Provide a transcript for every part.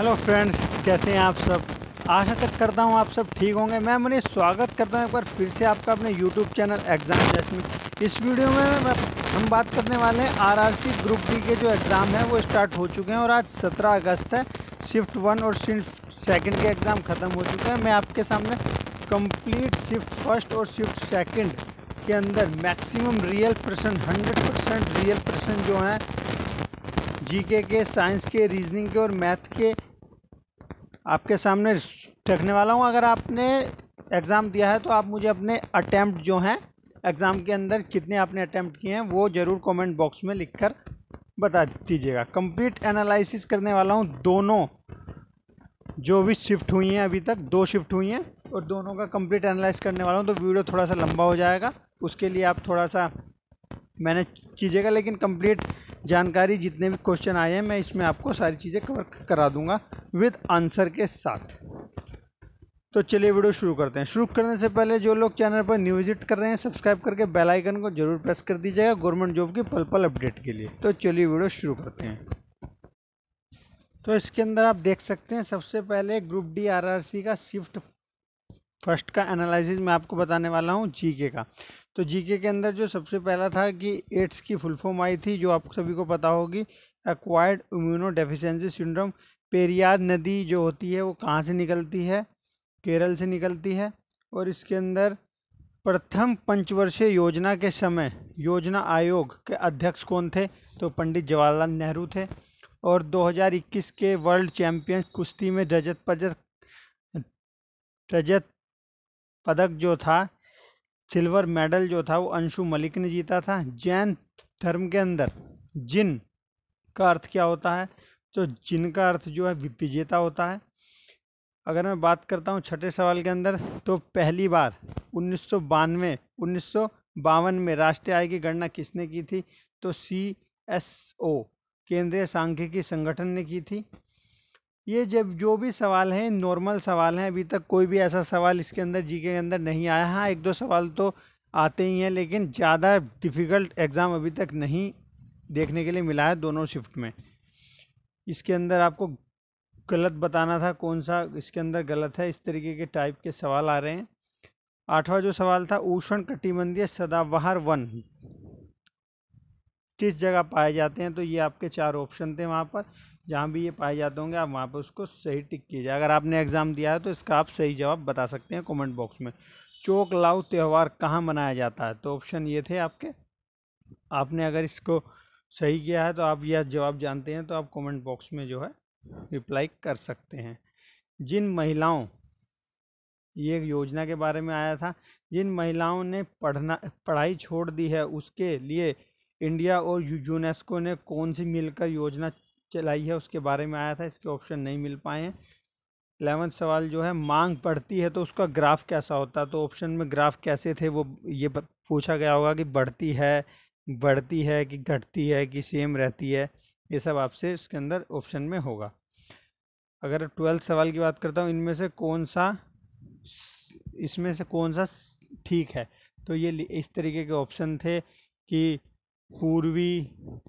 hello friends कैसे हैं आप सब आशा तक करता हूं आप सब ठीक होंगे मैं मनीष स्वागत करता हूं एक बार फिर से आपका अपने यूट्यूब चैनल एग्ज़ाम जस्ट में इस वीडियो में हम बात करने वाले हैं आरआरसी ग्रुप डी के जो एग्ज़ाम हैं वो स्टार्ट हो चुके हैं और आज 17 अगस्त है शिफ्ट वन और शिफ्ट सेकंड के एग्ज़ाम ख़त्म हो चुके हैं मैं आपके सामने कंप्लीट शिफ्ट फर्स्ट और शिफ्ट सेकंड के अंदर maximum real person hundred percent real person जो हैं जीके के साइंस के रीजनिंग के और मैथ के आपके सामने रखने वाला हूँ अगर आपने एग्ज़ाम दिया है तो आप मुझे अपने अटैम्प्ट जो हैं एग्ज़ाम के अंदर कितने आपने अटैम्प्ट किए हैं वो ज़रूर कमेंट बॉक्स में लिखकर बता दीजिएगा कंप्लीट एनालिसिस करने वाला हूँ दोनों जो भी शिफ्ट हुई हैं अभी तक दो शिफ्ट हुई हैं और दोनों का कंप्लीट एनालाइज करने वाला हूँ तो वीडियो थोड़ा सा लंबा हो जाएगा उसके लिए आप थोड़ा सा मैनेज कीजिएगा लेकिन कम्प्लीट जानकारी जितने भी क्वेश्चन आए हैं मैं इसमें आपको सारी चीज़ें कवर करा दूंगा विद आंसर के साथ तो चलिए वीडियो शुरू करते हैं शुरू करने से पहले जो लोग चैनल पर न्यू विजिट कर रहे हैं सब्सक्राइब करके बेल आइकन को जरूर प्रेस कर दीजिएगा गवर्नमेंट जॉब की पल पल अपडेट के लिए तो चलिए वीडियो शुरू करते हैं तो इसके अंदर आप देख सकते हैं सबसे पहले ग्रुप डी आर का शिफ्ट फर्स्ट का एनालिसिस मैं आपको बताने वाला हूँ जीके का तो जीके के अंदर जो सबसे पहला था कि एड्स की फुल फॉर्म आई थी जो आप सभी को पता होगी acquired immunodeficiency syndrome Periyar नदी जो होती है वो कहाँ से निकलती है केरल से निकलती है और इसके अंदर प्रथम पंचवर्षीय योजना के समय योजना आयोग के अध्यक्ष कौन थे तो पंडित जवाहरलाल नेहरू थे और 2021 के वर्ल्ड चैंपियन कुश्ती में रजत पदक रजत पदक जो था सिल्वर मेडल जो था वो अंशु मलिक ने जीता था जैन धर्म के अंदर जिन का अर्थ क्या होता है तो जिन का अर्थ जो है विजेता होता है अगर मैं बात करता हूँ छठे सवाल के अंदर तो पहली बार उन्नीस सौ बावन में राष्ट्रीय आय की गणना किसने की थी तो सी एस ओ केंद्रीय सांख्यिकी संगठन ने की थी ये जब जो भी सवाल हैं नॉर्मल सवाल हैं अभी तक कोई भी ऐसा सवाल इसके अंदर जीके के अंदर नहीं आया हाँ एक दो सवाल तो आते ही हैं लेकिन ज़्यादा डिफ़िकल्ट एग्ज़ाम अभी तक नहीं देखने के लिए मिला है दोनों शिफ्ट में इसके अंदर आपको गलत बताना था कौन सा इसके अंदर गलत है इस तरीके के टाइप के सवाल आ रहे हैं आठवां जो सवाल था उष्ण कटिबंधीय सदाबहार वन किस जगह पाए जाते हैं तो ये आपके चार ऑप्शन थे वहाँ पर जहाँ भी ये पाए जाते होंगे आप वहाँ पर उसको सही टिक कीजिए अगर आपने एग्ज़ाम दिया है तो इसका आप सही जवाब बता सकते हैं कमेंट बॉक्स में चोक लाउ त्यौहार कहाँ मनाया जाता है तो ऑप्शन ये थे आपके आपने अगर इसको सही किया है तो आप यह जवाब जानते हैं तो आप कमेंट बॉक्स में जो है रिप्लाई कर सकते हैं जिन महिलाओं ये योजना के बारे में आया था जिन महिलाओं ने पढ़ना पढ़ाई छोड़ दी है उसके लिए इंडिया और यूनेस्को ने कौन सी मिलकर योजना चलाई है उसके बारे में आया था इसके ऑप्शन नहीं मिल पाए हैं इलेवंथ सवाल जो है मांग बढ़ती है तो उसका ग्राफ कैसा होता है तो ऑप्शन में ग्राफ कैसे थे वो ये पूछा गया होगा कि बढ़ती है बढ़ती है कि घटती है कि सेम रहती है ये सब आपसे इसके अंदर ऑप्शन में होगा अगर ट्वेल्थ सवाल की बात करता हूँ इनमें से कौन सा इसमें से कौन सा ठीक है तो ये इस तरीके के ऑप्शन थे कि पूर्वी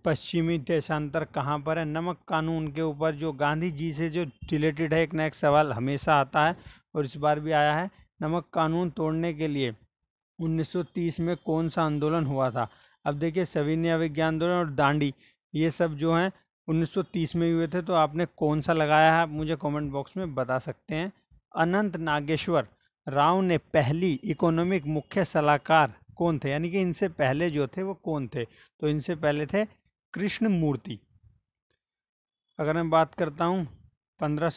पश्चिमी देशांतर कहाँ पर है नमक कानून के ऊपर जो गांधी जी से जो रिलेटेड है एक ना एक सवाल हमेशा आता है और इस बार भी आया है नमक कानून तोड़ने के लिए 1930 में कौन सा आंदोलन हुआ था अब देखिए सविनय विज्ञान आंदोलन और दांडी ये सब जो हैं 1930 में हुए थे तो आपने कौन सा लगाया है मुझे कमेंट बॉक्स में बता सकते हैं अनंत नागेश्वर राव ने पहली इकोनॉमिक मुख्य सलाहकार कौन थे यानी कि इनसे पहले जो थे वो कौन थे तो इनसे पहले थे कृष्ण मूर्ति अगर मैं बात करता हूँ पंद्रह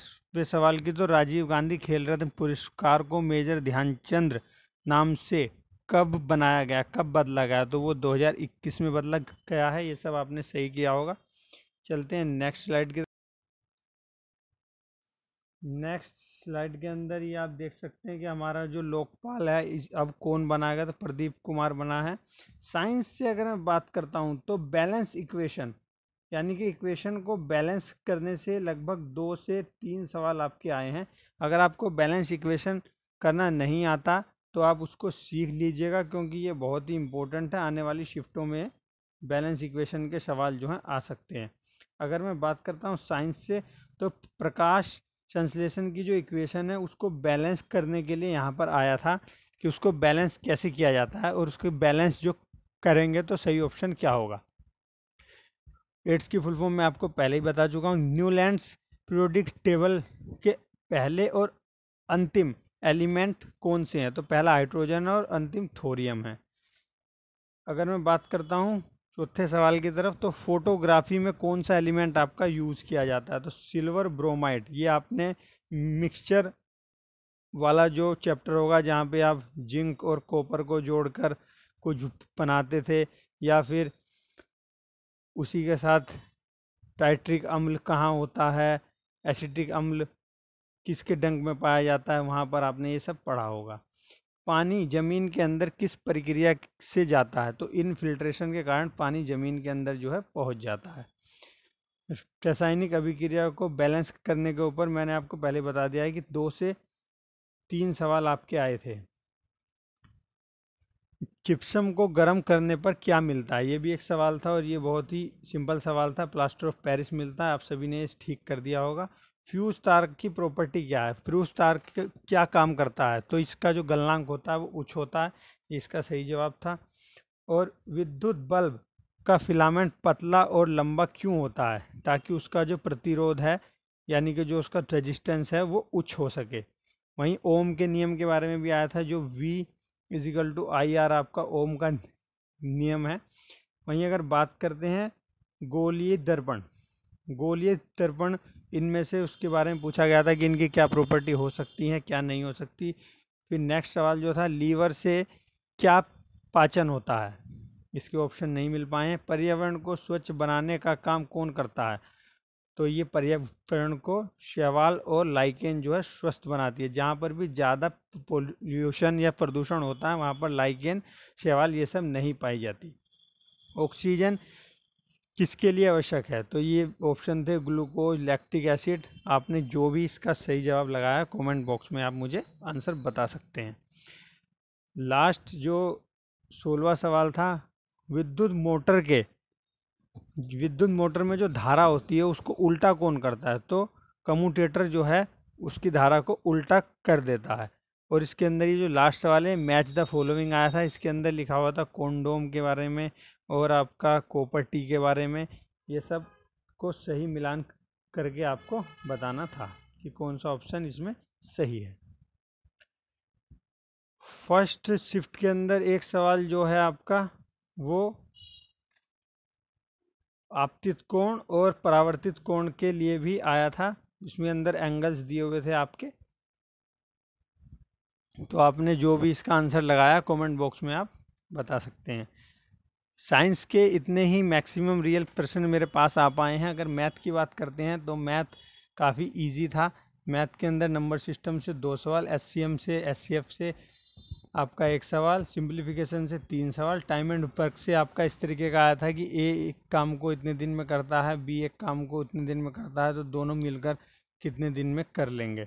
सवाल की तो राजीव गांधी खेल रत्न पुरस्कार को मेजर ध्यानचंद्र नाम से कब बनाया गया कब बदला गया तो वो 2021 में बदला गया है ये सब आपने सही किया होगा चलते हैं नेक्स्ट स्लाइड के नेक्स्ट स्लाइड के अंदर ये आप देख सकते हैं कि हमारा जो लोकपाल है इस अब कौन बना गया तो प्रदीप कुमार बना है साइंस से अगर मैं बात करता हूँ तो बैलेंस इक्वेशन यानी कि इक्वेशन को बैलेंस करने से लगभग दो से तीन सवाल आपके आए हैं अगर आपको बैलेंस इक्वेशन करना नहीं आता तो आप उसको सीख लीजिएगा क्योंकि ये बहुत ही इंपॉर्टेंट है आने वाली शिफ्टों में बैलेंस इक्वेशन के सवाल जो हैं आ सकते हैं अगर मैं बात करता हूँ साइंस से तो प्रकाश ट्रांसलेशन की जो इक्वेशन है उसको बैलेंस करने के लिए यहाँ पर आया था कि उसको बैलेंस कैसे किया जाता है और उसके बैलेंस जो करेंगे तो सही ऑप्शन क्या होगा एड्स की फुल फॉर्म मैं आपको पहले ही बता चुका हूँ न्यूलैंड्स पीरियोडिक टेबल के पहले और अंतिम एलिमेंट कौन से हैं तो पहला हाइड्रोजन और अंतिम थोरियम है अगर मैं बात करता हूँ चौथे सवाल की तरफ तो फोटोग्राफी में कौन सा एलिमेंट आपका यूज़ किया जाता है तो सिल्वर ब्रोमाइड ये आपने मिक्सचर वाला जो चैप्टर होगा जहाँ पे आप जिंक और कॉपर को जोड़कर कुछ बनाते थे या फिर उसी के साथ टाइट्रिक अम्ल कहाँ होता है एसिटिक अम्ल किसके डंक में पाया जाता है वहाँ पर आपने ये सब पढ़ा होगा पानी जमीन के अंदर किस प्रक्रिया से जाता है तो इनफिल्ट्रेशन के कारण पानी जमीन के अंदर जो है पहुंच जाता है रासायनिक अभिक्रिया को बैलेंस करने के ऊपर मैंने आपको पहले बता दिया है कि दो से तीन सवाल आपके आए थे चिप्सम को गर्म करने पर क्या मिलता है ये भी एक सवाल था और ये बहुत ही सिंपल सवाल था प्लास्टर ऑफ पेरिस मिलता है आप सभी ने ठीक कर दिया होगा फ्यूज तार की प्रॉपर्टी क्या है फ्यूज तार क्या काम करता है तो इसका जो गलनांक होता है वो उच्च होता है इसका सही जवाब था और विद्युत बल्ब का फिलामेंट पतला और लंबा क्यों होता है ताकि उसका जो प्रतिरोध है यानी कि जो उसका रेजिस्टेंस है वो उच्च हो सके वहीं ओम के नियम के बारे में भी आया था जो V is equal to I R आपका ओम का नियम है वहीं अगर बात करते हैं गोलीय दर्पण गोलीय दर्पण इनमें से उसके बारे में पूछा गया था कि इनकी क्या प्रॉपर्टी हो सकती है क्या नहीं हो सकती फिर नेक्स्ट सवाल जो था लीवर से क्या पाचन होता है इसके ऑप्शन नहीं मिल पाए हैं पर्यावरण को स्वच्छ बनाने का काम कौन करता है तो ये पर्यावरण को शैवाल और लाइकेन जो है स्वस्थ बनाती है जहाँ पर भी ज़्यादा पोल्यूशन या प्रदूषण होता है वहाँ पर लाइकेन शैवाल ये सब नहीं पाई जाती ऑक्सीजन किसके लिए आवश्यक है तो ये ऑप्शन थे ग्लूकोज लैक्टिक एसिड आपने जो भी इसका सही जवाब लगाया कमेंट बॉक्स में आप मुझे आंसर बता सकते हैं लास्ट जो सोलवा सवाल था विद्युत मोटर के विद्युत मोटर में जो धारा होती है उसको उल्टा कौन करता है तो कम्यूटेटर जो है उसकी धारा को उल्टा कर देता है और इसके अंदर ये जो लास्ट वाले मैच द फॉलोइंग आया था इसके अंदर लिखा हुआ था कोंडोम के बारे में और आपका कॉपर टी के बारे में ये सब को सही मिलान करके आपको बताना था कि कौन सा ऑप्शन इसमें सही है फर्स्ट शिफ्ट के अंदर एक सवाल जो है आपका वो आपतित कोण और परावर्तित कोण के लिए भी आया था इसमें अंदर एंगल्स दिए हुए थे आपके तो आपने जो भी इसका आंसर लगाया कमेंट बॉक्स में आप बता सकते हैं साइंस के इतने ही मैक्सिमम रियल प्रश्न मेरे पास आ पाए हैं अगर मैथ की बात करते हैं तो मैथ काफ़ी इजी था मैथ के अंदर नंबर सिस्टम से दो सवाल एस से एस से आपका एक सवाल सिंप्लीफिकेशन से तीन सवाल टाइम एंड वर्क से आपका इस तरीके का आया था कि ए एक काम को इतने दिन में करता है बी एक काम को इतने दिन में करता है तो दोनों मिलकर कितने दिन में कर लेंगे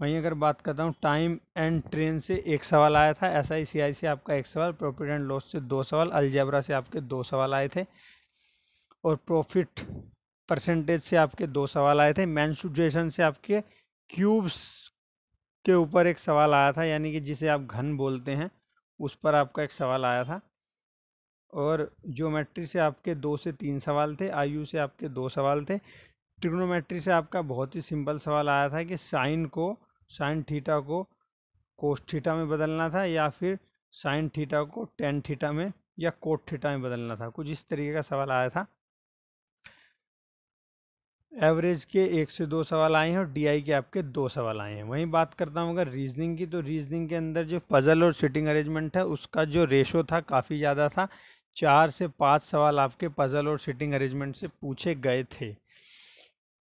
वहीं अगर बात करता हूँ टाइम एंड ट्रेन से एक सवाल आया था एस आई सी आई से आपका एक सवाल प्रॉफिट एंड लॉस से दो सवाल अलजेबरा से आपके दो सवाल आए थे और प्रॉफिट परसेंटेज से आपके दो सवाल आए थे मैंसुजेशन से आपके क्यूब्स के ऊपर एक सवाल आया था यानी कि जिसे आप घन बोलते हैं उस पर आपका एक सवाल आया था और ज्योमेट्री से आपके दो से तीन सवाल थे आयु से आपके दो सवाल थे ट्रिग्नोमेट्री से आपका बहुत ही सिंपल सवाल आया था कि साइन को साइन थीटा को कोस थीटा में बदलना था या फिर साइन थीटा को टेन थीटा में या कोट थीटा में बदलना था कुछ इस तरीके का सवाल आया था एवरेज के एक से दो सवाल आए हैं और डीआई के आपके दो सवाल आए हैं वहीं बात करता हूँ अगर रीजनिंग की तो रीजनिंग के अंदर जो पजल और सिटिंग अरेंजमेंट है उसका जो रेशो था काफ़ी ज़्यादा था चार से पाँच सवाल आपके पजल और सिटिंग अरेंजमेंट से पूछे गए थे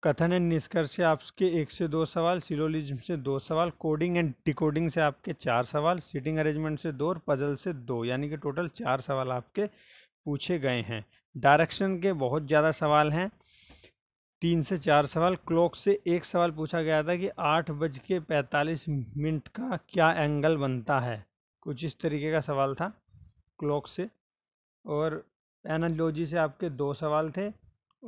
कथन एंड निष्कर्ष से आपके एक से दो सवाल सिलोलिज्म से दो सवाल कोडिंग एंड डिकोडिंग से आपके चार सवाल सिटिंग अरेंजमेंट से दो और पजल से दो यानी कि टोटल चार सवाल आपके पूछे गए हैं डायरेक्शन के बहुत ज़्यादा सवाल हैं तीन से चार सवाल क्लॉक से एक सवाल पूछा गया था कि आठ बज के पैंतालीस मिनट का क्या एंगल बनता है कुछ इस तरीके का सवाल था क्लॉक से और एनालॉजी से आपके दो सवाल थे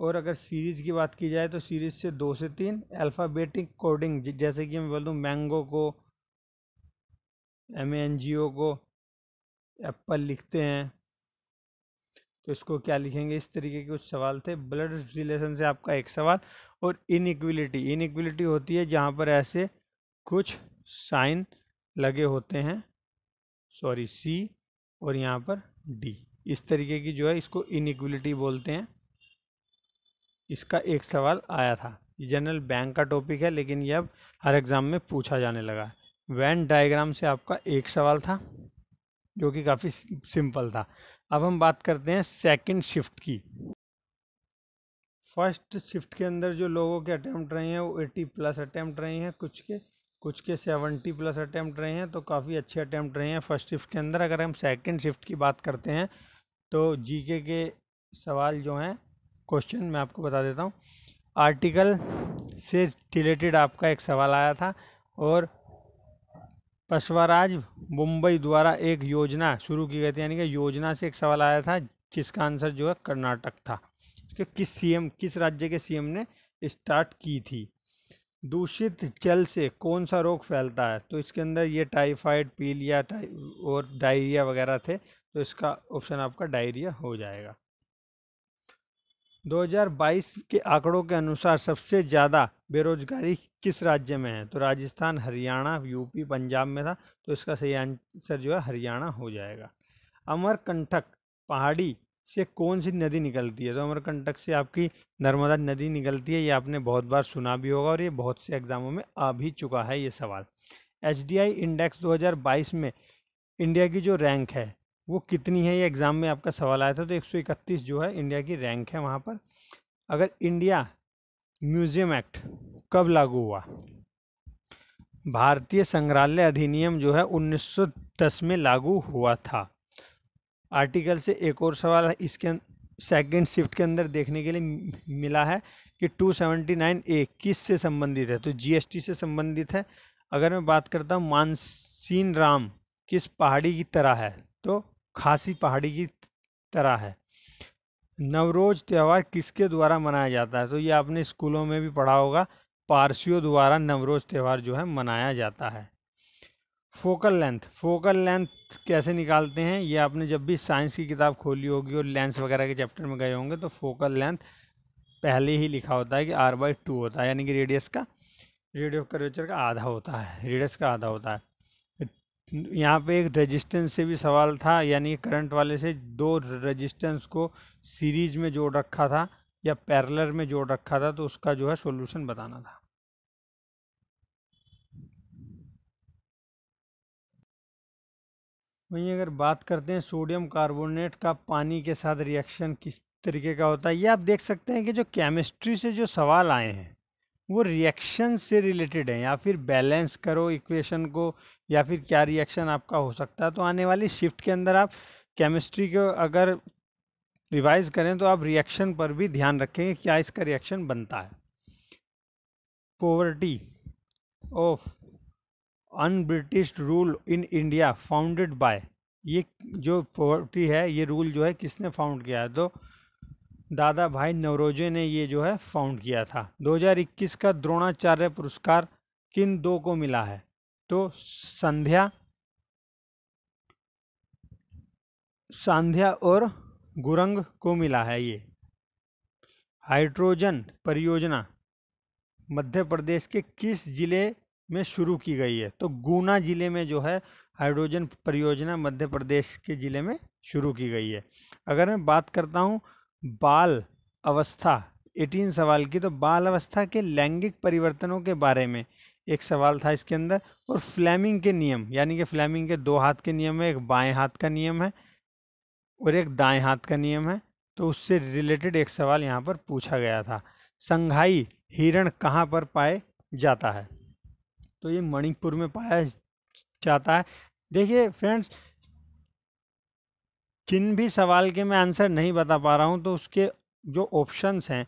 और अगर सीरीज़ की बात की जाए तो सीरीज़ से दो से तीन अल्फ़ाबेटिक कोडिंग जैसे कि मैं बोल दूँ मैंगो को एम एन जी ओ को एप्पल लिखते हैं तो इसको क्या लिखेंगे इस तरीके के कुछ सवाल थे ब्लड रिलेशन से आपका एक सवाल और इनइक्विलिटी इनइक्विलिटी होती है जहाँ पर ऐसे कुछ साइन लगे होते हैं सॉरी सी और यहाँ पर डी इस तरीके की जो है इसको इनइक्विलिटी बोलते हैं इसका एक सवाल आया था ये जनरल बैंक का टॉपिक है लेकिन ये अब हर एग्ज़ाम में पूछा जाने लगा है वैन डायग्राम से आपका एक सवाल था जो कि काफ़ी सिंपल था अब हम बात करते हैं सेकंड शिफ्ट की फर्स्ट शिफ्ट के अंदर जो लोगों के अटैम्प्ट रहे हैं वो 80 प्लस अटैम्प्ट रहे हैं कुछ के कुछ के 70 प्लस अटैम्प्ट रहे हैं तो काफ़ी अच्छे अटैम्प्ट रहे हैं फर्स्ट शिफ्ट के अंदर अगर हम सेकंड शिफ्ट की बात करते हैं तो जीके के सवाल जो हैं क्वेश्चन मैं आपको बता देता हूँ आर्टिकल से रिलेटेड आपका एक सवाल आया था और पशवराज मुंबई द्वारा एक योजना शुरू की गई थी यानी कि योजना से एक सवाल आया था जिसका आंसर जो है कर्नाटक था कि किस सीएम किस राज्य के सीएम ने स्टार्ट की थी दूषित जल से कौन सा रोग फैलता है तो इसके अंदर ये टाइफाइड पीलिया टाइ और डायरिया वगैरह थे तो इसका ऑप्शन आपका डायरिया हो जाएगा 2022 के आंकड़ों के अनुसार सबसे ज़्यादा बेरोजगारी किस राज्य में है तो राजस्थान हरियाणा यूपी पंजाब में था तो इसका सही आंसर जो है हरियाणा हो जाएगा अमरकंठक पहाड़ी से कौन सी नदी निकलती है तो अमरकंटक से आपकी नर्मदा नदी निकलती है ये आपने बहुत बार सुना भी होगा और ये बहुत से एग्जामों में आ भी चुका है ये सवाल एच इंडेक्स 2022 में इंडिया की जो रैंक है वो कितनी है ये एग्ज़ाम में आपका सवाल आया था तो 131 जो है इंडिया की रैंक है वहाँ पर अगर इंडिया म्यूजियम एक्ट कब लागू हुआ भारतीय संग्रहालय अधिनियम जो है 1910 में लागू हुआ था आर्टिकल से एक और सवाल इसके सेकंड अं-, शिफ्ट के अंदर देखने के लिए मिला है कि 279 ए किस से संबंधित है तो जीएसटी से संबंधित है अगर मैं बात करता हूँ मानसीन राम किस पहाड़ी की तरह है तो खासी पहाड़ी की तरह है नवरोज त्यौहार किसके द्वारा मनाया जाता है तो ये आपने स्कूलों में भी पढ़ा होगा पारसियों द्वारा नवरोज त्यौहार जो है मनाया जाता है फोकल लेंथ फोकल लेंथ कैसे निकालते हैं ये आपने जब भी साइंस की किताब खोली होगी और लेंस वगैरह के चैप्टर में गए होंगे तो फोकल लेंथ पहले ही लिखा होता है कि आर बाई टू होता है यानी कि रेडियस का रेडियो कर्वेचर का आधा होता है रेडियस का आधा होता है यहाँ पे एक रेजिस्टेंस से भी सवाल था यानी करंट वाले से दो रेजिस्टेंस को सीरीज में जोड़ रखा था या पैरेलल में जोड़ रखा था तो उसका जो है सॉल्यूशन बताना था वहीं अगर बात करते हैं सोडियम कार्बोनेट का पानी के साथ रिएक्शन किस तरीके का होता है ये आप देख सकते हैं कि जो केमिस्ट्री से जो सवाल आए हैं वो रिएक्शन से रिलेटेड है या फिर बैलेंस करो इक्वेशन को या फिर क्या रिएक्शन आपका हो सकता है तो आने वाली शिफ्ट के अंदर आप केमिस्ट्री को अगर रिवाइज करें तो आप रिएक्शन पर भी ध्यान रखेंगे क्या इसका रिएक्शन बनता है poverty of unBritish rule in India founded by ये जो पोवर्टी है ये रूल जो है किसने फाउंड किया है तो दादा भाई नवरोजे ने ये जो है फाउंड किया था 2021 का द्रोणाचार्य पुरस्कार किन दो को मिला है तो संध्या संध्या और गुरंग को मिला है ये हाइड्रोजन परियोजना मध्य प्रदेश के किस जिले में शुरू की गई है तो गुना जिले में जो है हाइड्रोजन परियोजना मध्य प्रदेश के जिले में शुरू की गई है अगर मैं बात करता हूँ बाल अवस्था 18 सवाल की तो बाल अवस्था के लैंगिक परिवर्तनों के बारे में एक सवाल था इसके अंदर और फ्लैमिंग के नियम यानी कि फ्लैमिंग के दो हाथ के नियम है एक बाएं हाथ का नियम है और एक दाएं हाथ का नियम है तो उससे रिलेटेड एक सवाल यहाँ पर पूछा गया था संघाई हिरण कहाँ पर पाए जाता है तो ये मणिपुर में पाया जाता है देखिए फ्रेंड्स किन भी सवाल के मैं आंसर नहीं बता पा रहा हूँ तो उसके जो ऑप्शंस हैं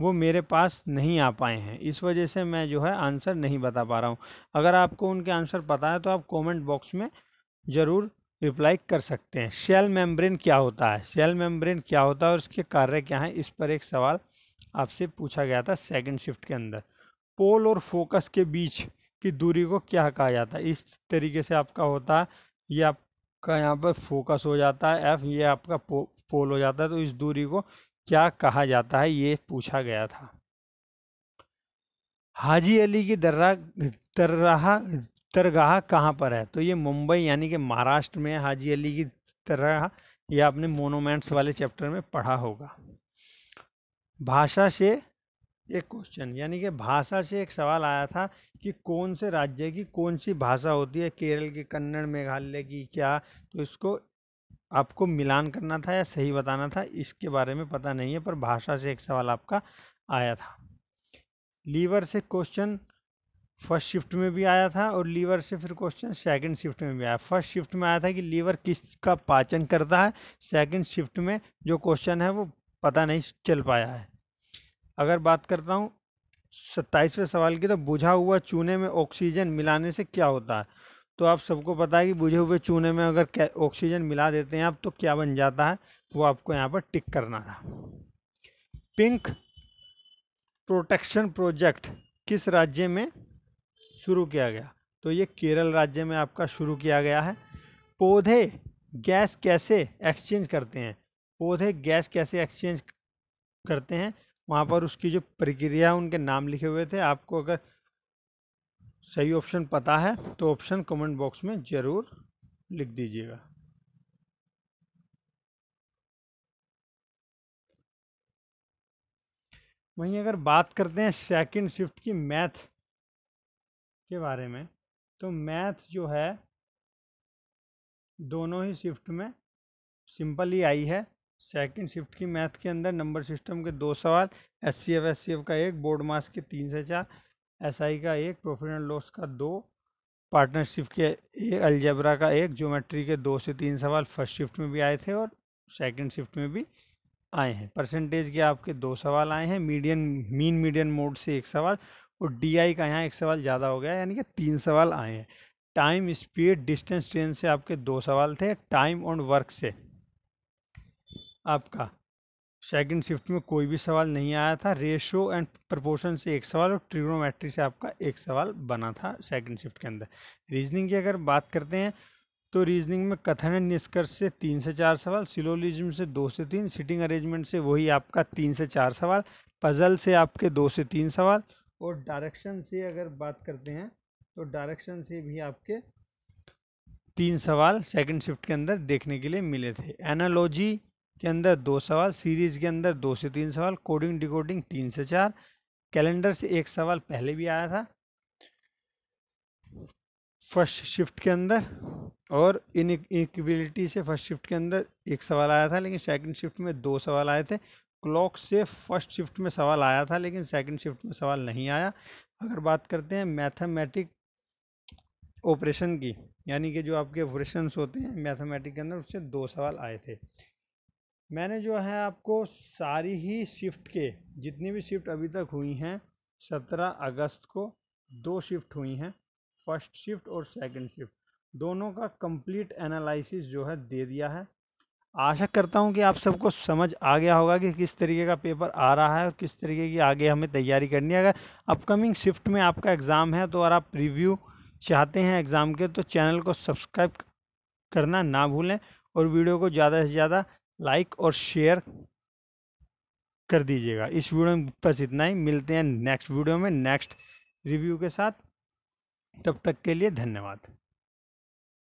वो मेरे पास नहीं आ पाए हैं इस वजह से मैं जो है आंसर नहीं बता पा रहा हूँ अगर आपको उनके आंसर पता है तो आप कमेंट बॉक्स में ज़रूर रिप्लाई कर सकते हैं शेल मेम्ब्रेन क्या होता है शेल मेम्ब्रेन क्या होता है और इसके कार्य क्या हैं इस पर एक सवाल आपसे पूछा गया था सेकेंड शिफ्ट के अंदर पोल और फोकस के बीच की दूरी को क्या कहा जाता है इस तरीके से आपका होता है ये आप का यहाँ पर फोकस हो जाता है एफ ये आपका पो, पोल हो जाता है तो इस दूरी को क्या कहा जाता है ये पूछा गया था हाजी अली की दर्रा दर्रा दरगाह कहाँ पर है तो ये मुंबई यानी कि महाराष्ट्र में हाजी अली की दरगाह ये आपने मोनोमेंट्स वाले चैप्टर में पढ़ा होगा भाषा से एक क्वेश्चन यानी कि भाषा से एक सवाल आया था कि कौन से राज्य की कौन सी भाषा होती है केरल की कन्नड़ मेघालय की क्या तो इसको आपको मिलान करना था या सही बताना था इसके बारे में पता नहीं है पर भाषा से एक सवाल आपका आया था लीवर से क्वेश्चन फर्स्ट शिफ्ट में भी आया था और लीवर से फिर क्वेश्चन सेकंड शिफ्ट में भी आया फर्स्ट शिफ्ट में आया था कि लीवर किसका पाचन करता है सेकंड शिफ्ट में जो क्वेश्चन है वो पता नहीं चल पाया है अगर बात करता हूँ सत्ताईसवें सवाल की तो बुझा हुआ चूने में ऑक्सीजन मिलाने से क्या होता है तो आप सबको पता है कि बुझे हुए चूने में अगर ऑक्सीजन मिला देते हैं आप तो क्या बन जाता है वो आपको यहाँ पर टिक करना था पिंक प्रोटेक्शन प्रोजेक्ट किस राज्य में शुरू किया गया तो ये केरल राज्य में आपका शुरू किया गया है पौधे गैस कैसे एक्सचेंज करते हैं पौधे गैस कैसे एक्सचेंज करते हैं वहाँ पर उसकी जो प्रक्रिया उनके नाम लिखे हुए थे आपको अगर सही ऑप्शन पता है तो ऑप्शन कमेंट बॉक्स में ज़रूर लिख दीजिएगा वहीं अगर बात करते हैं सेकंड शिफ्ट की मैथ के बारे में तो मैथ जो है दोनों ही शिफ्ट में सिंपल ही आई है सेकंड शिफ्ट की मैथ के अंदर नंबर सिस्टम के दो सवाल S C F S C F का एक बोर्ड मास के तीन से चार एस SI आई का एक प्रॉफिट एंड लॉस का दो पार्टनरशिप के एक अलजबरा का एक ज्योमेट्री के दो से तीन सवाल फर्स्ट शिफ्ट में भी आए थे और सेकंड शिफ्ट में भी आए हैं परसेंटेज के आपके दो सवाल आए हैं मीडियन मीन मीडियन मोड से एक सवाल और डीआई का यहाँ एक सवाल ज़्यादा हो गया यानी कि तीन सवाल आए हैं टाइम स्पीड डिस्टेंस ट्रेन से आपके दो सवाल थे टाइम ऑन वर्क से आपका सेकंड शिफ्ट में कोई भी सवाल नहीं आया था रेशियो एंड प्रपोर्शन से एक सवाल और ट्रिग्नोमेट्री से आपका एक सवाल बना था सेकंड शिफ्ट के अंदर रीजनिंग की अगर बात करते हैं तो रीजनिंग में कथन एंड निष्कर्ष से तीन से चार सवाल सिलोलिज्म से दो से तीन सिटिंग अरेंजमेंट से वही आपका तीन से चार सवाल पजल से आपके दो से तीन सवाल और डायरेक्शन से अगर बात करते हैं तो डायरेक्शन से भी आपके तीन सवाल सेकंड शिफ्ट के अंदर देखने के लिए मिले थे एनालॉजी के अंदर दो सवाल सीरीज के अंदर दो से तीन सवाल कोडिंग डिकोडिंग तीन से चार कैलेंडर से एक सवाल पहले भी आया था फर्स्ट शिफ्ट के अंदर और इन इक्विलिटी से फर्स्ट शिफ्ट के अंदर एक सवाल आया था लेकिन सेकंड शिफ्ट में दो सवाल आए थे क्लॉक से फर्स्ट शिफ्ट में सवाल आया था लेकिन सेकंड शिफ्ट में सवाल नहीं आया अगर बात करते हैं मैथमेटिक ऑपरेशन की यानी कि जो आपके ऑपरेशन होते हैं मैथमेटिक के अंदर उससे दो सवाल आए थे मैंने जो है आपको सारी ही शिफ्ट के जितनी भी शिफ्ट अभी तक हुई हैं सत्रह अगस्त को दो शिफ्ट हुई हैं फर्स्ट शिफ्ट और सेकंड शिफ्ट दोनों का कंप्लीट एनालिसिस जो है दे दिया है आशा करता हूं कि आप सबको समझ आ गया होगा कि किस तरीके का पेपर आ रहा है और किस तरीके की आगे हमें तैयारी करनी है अगर अपकमिंग शिफ्ट में आपका एग्ज़ाम है तो और आप रिव्यू चाहते हैं एग्ज़ाम के तो चैनल को सब्सक्राइब करना ना भूलें और वीडियो को ज़्यादा से ज़्यादा लाइक और शेयर कर दीजिएगा इस वीडियो में बस इतना ही मिलते हैं नेक्स्ट वीडियो में नेक्स्ट रिव्यू के साथ तब तक के लिए धन्यवाद